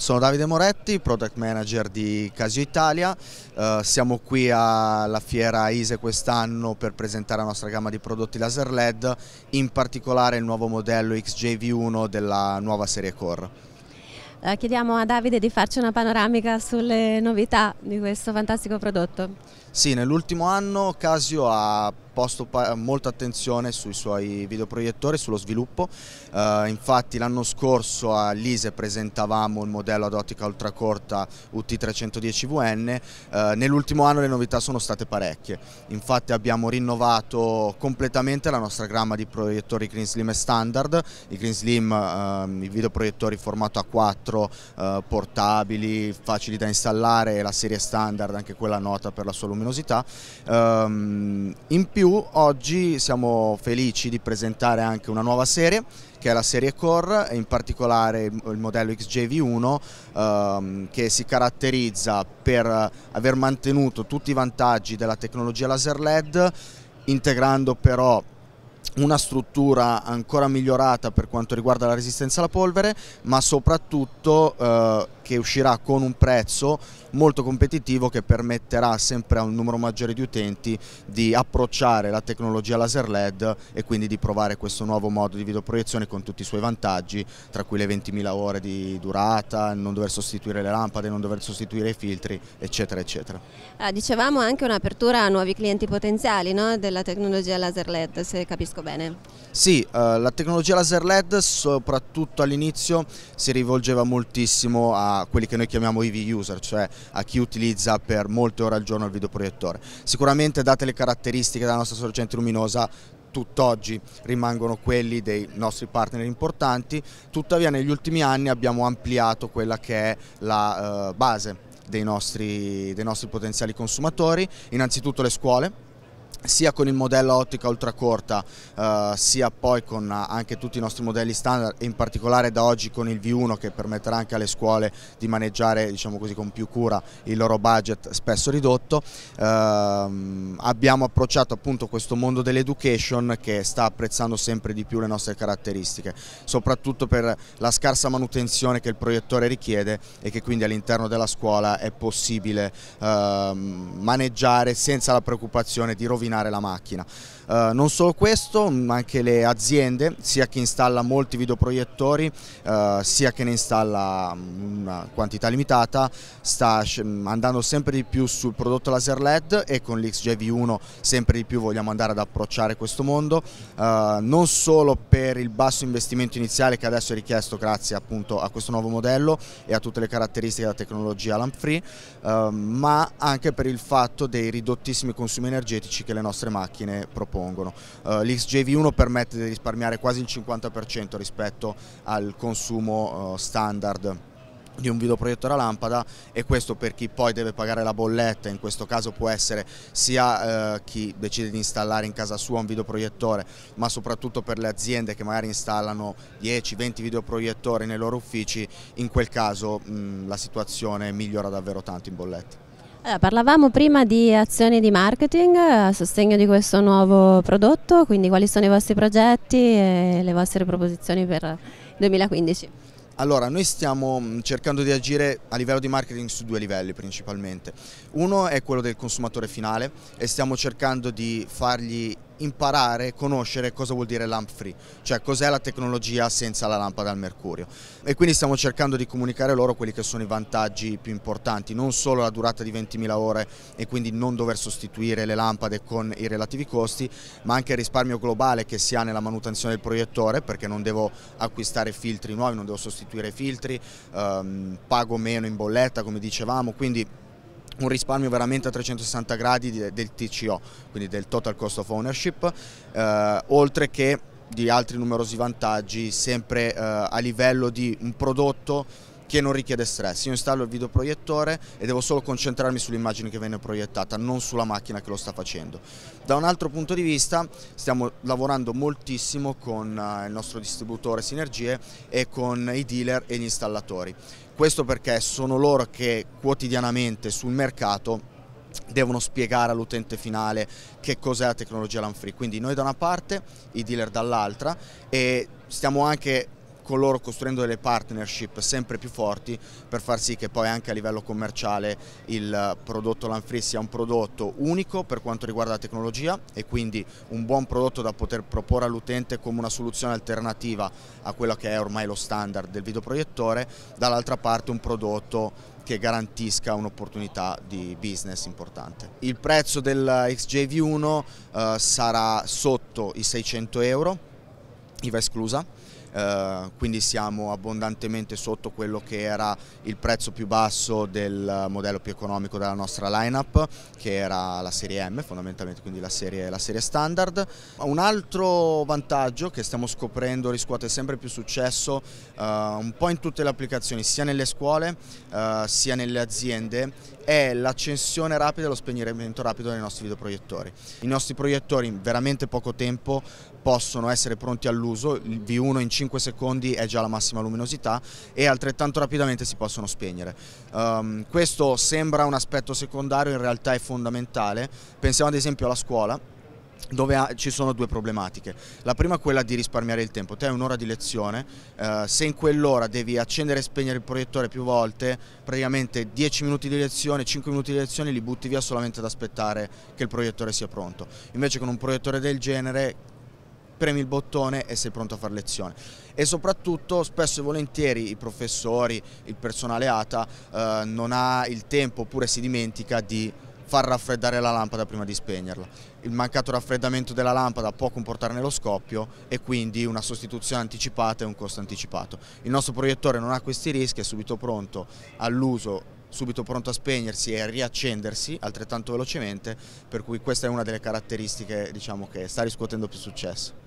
Sono Davide Moretti, Product Manager di Casio Italia, eh, siamo qui alla fiera ISE quest'anno per presentare la nostra gamma di prodotti laser LED, in particolare il nuovo modello XJV1 della nuova serie Core. Eh, chiediamo a Davide di farci una panoramica sulle novità di questo fantastico prodotto. Sì, nell'ultimo anno Casio ha posto molta attenzione sui suoi videoproiettori, sullo sviluppo, uh, infatti l'anno scorso a Lise presentavamo il modello ad ottica ultracorta UT310VN, uh, eh, nell'ultimo anno le novità sono state parecchie, infatti abbiamo rinnovato completamente la nostra gamma di proiettori Green Slim Standard, i Green Slim, uh, i videoproiettori formato A4, eh, portabili, facili da installare la serie standard, anche quella nota per la sua luminosità, um, in più più oggi siamo felici di presentare anche una nuova serie che è la serie Core, in particolare il modello XJV1 ehm, che si caratterizza per aver mantenuto tutti i vantaggi della tecnologia laser LED integrando però una struttura ancora migliorata per quanto riguarda la resistenza alla polvere, ma soprattutto eh, che uscirà con un prezzo molto competitivo che permetterà sempre a un numero maggiore di utenti di approcciare la tecnologia laser LED e quindi di provare questo nuovo modo di videoproiezione con tutti i suoi vantaggi, tra cui le 20.000 ore di durata, non dover sostituire le lampade, non dover sostituire i filtri, eccetera, eccetera. Ah, dicevamo anche un'apertura a nuovi clienti potenziali no? della tecnologia laser LED, se capisco bene. Sì, eh, la tecnologia laser LED soprattutto all'inizio si rivolgeva moltissimo a quelli che noi chiamiamo EV user, cioè a chi utilizza per molte ore al giorno il videoproiettore. Sicuramente date le caratteristiche della nostra sorgente luminosa tutt'oggi rimangono quelli dei nostri partner importanti, tuttavia negli ultimi anni abbiamo ampliato quella che è la eh, base dei nostri, dei nostri potenziali consumatori, innanzitutto le scuole, sia con il modello ottica ultracorta eh, sia poi con eh, anche tutti i nostri modelli standard e in particolare da oggi con il V1 che permetterà anche alle scuole di maneggiare diciamo così, con più cura il loro budget spesso ridotto eh, abbiamo approcciato appunto questo mondo dell'education che sta apprezzando sempre di più le nostre caratteristiche soprattutto per la scarsa manutenzione che il proiettore richiede e che quindi all'interno della scuola è possibile eh, maneggiare senza la preoccupazione di rovinare ordinare la macchina. Uh, non solo questo, ma anche le aziende, sia che installa molti videoproiettori, uh, sia che ne installa mm, una quantità limitata, sta mm, andando sempre di più sul prodotto laser LED e con l'XJV1 sempre di più vogliamo andare ad approcciare questo mondo, uh, non solo per il basso investimento iniziale che adesso è richiesto grazie appunto a questo nuovo modello e a tutte le caratteristiche della tecnologia lamp free, ma anche per il fatto dei ridottissimi consumi energetici che le nostre macchine propongono. Uh, eh, L'XJV1 permette di risparmiare quasi il 50% rispetto al consumo uh, standard di un videoproiettore a lampada e questo per chi poi deve pagare la bolletta, in questo caso può essere sia eh, chi decide di installare in casa sua un videoproiettore, ma soprattutto per le aziende che magari installano 10-20 videoproiettori nei loro uffici, in quel caso mh, mm, la situazione migliora davvero tanto in bolletta. Allora, parlavamo prima di azioni di marketing eh, a sostegno di questo nuovo prodotto, quindi quali sono i vostri progetti e le vostre proposizioni per il 2015? Allora, noi stiamo mm, cercando di agire a livello di marketing su due livelli principalmente. Uno è quello del consumatore finale e stiamo cercando di fargli imparare conoscere cosa vuol dire lamp free, cioè cos'è la tecnologia senza la lampada al mercurio. E quindi stiamo cercando di comunicare loro quelli che sono i vantaggi più importanti, non solo la durata di 20.000 ore e quindi non dover sostituire le lampade con i relativi costi, ma anche il risparmio globale che si ha nella manutenzione del proiettore, perché non devo acquistare filtri nuovi, non devo sostituire filtri, ehm, pago meno in bolletta come dicevamo, quindi un risparmio veramente a 360 gradi del TCO, quindi del total cost of ownership, eh, oltre che di altri numerosi vantaggi sempre eh, a livello di un prodotto che non richiede stress. Io installo il videoproiettore e devo solo concentrarmi sull'immagine che viene proiettata, non sulla macchina che lo sta facendo. Da un altro punto di vista stiamo lavorando moltissimo con eh, il nostro distributore Sinergie e con i dealer e gli installatori. Questo perché sono loro che quotidianamente sul mercato devono spiegare all'utente finale che cos'è la tecnologia LAN Free. Quindi noi da una parte, i dealer dall'altra e stiamo anche con loro costruendo delle partnership sempre più forti per far sì che poi anche a livello commerciale il prodotto Lanfree sia un prodotto unico per quanto riguarda la tecnologia e quindi un buon prodotto da poter proporre all'utente come una soluzione alternativa a quello che è ormai lo standard del videoproiettore, dall'altra parte un prodotto che garantisca un'opportunità di business importante. Il prezzo del XJV1 eh, sarà sotto i 600 euro, IVA esclusa, eh, quindi siamo abbondantemente sotto quello che era il prezzo più basso del modello più economico della nostra lineup che era la serie M fondamentalmente quindi la serie, la serie standard. Un altro vantaggio che stiamo scoprendo riscuote sempre più successo eh, un po' in tutte le applicazioni sia nelle scuole eh, sia nelle aziende è l'accensione rapida e lo spegnimento rapido dei nostri videoproiettori. I nostri proiettori in veramente poco tempo possono essere pronti all'uso, il V1 in 5 secondi è già la massima luminosità e altrettanto rapidamente si possono spegnere. Um, questo sembra un aspetto secondario, in realtà è fondamentale. Pensiamo ad esempio alla scuola, dove ci sono due problematiche. La prima è quella di risparmiare il tempo, te hai un'ora di lezione, eh, se in quell'ora devi accendere e spegnere il proiettore più volte, praticamente 10 minuti di lezione, 5 minuti di lezione li butti via solamente ad aspettare che il proiettore sia pronto. Invece con un proiettore del genere premi il bottone e sei pronto a fare lezione. E soprattutto spesso e volentieri i professori, il personale ATA eh, non ha il tempo oppure si dimentica di far raffreddare la lampada prima di spegnerla. Il mancato raffreddamento della lampada può comportarne lo scoppio e quindi una sostituzione anticipata e un costo anticipato. Il nostro proiettore non ha questi rischi, è subito pronto all'uso subito pronto a spegnersi e a riaccendersi altrettanto velocemente, per cui questa è una delle caratteristiche diciamo, che sta riscuotendo più successo.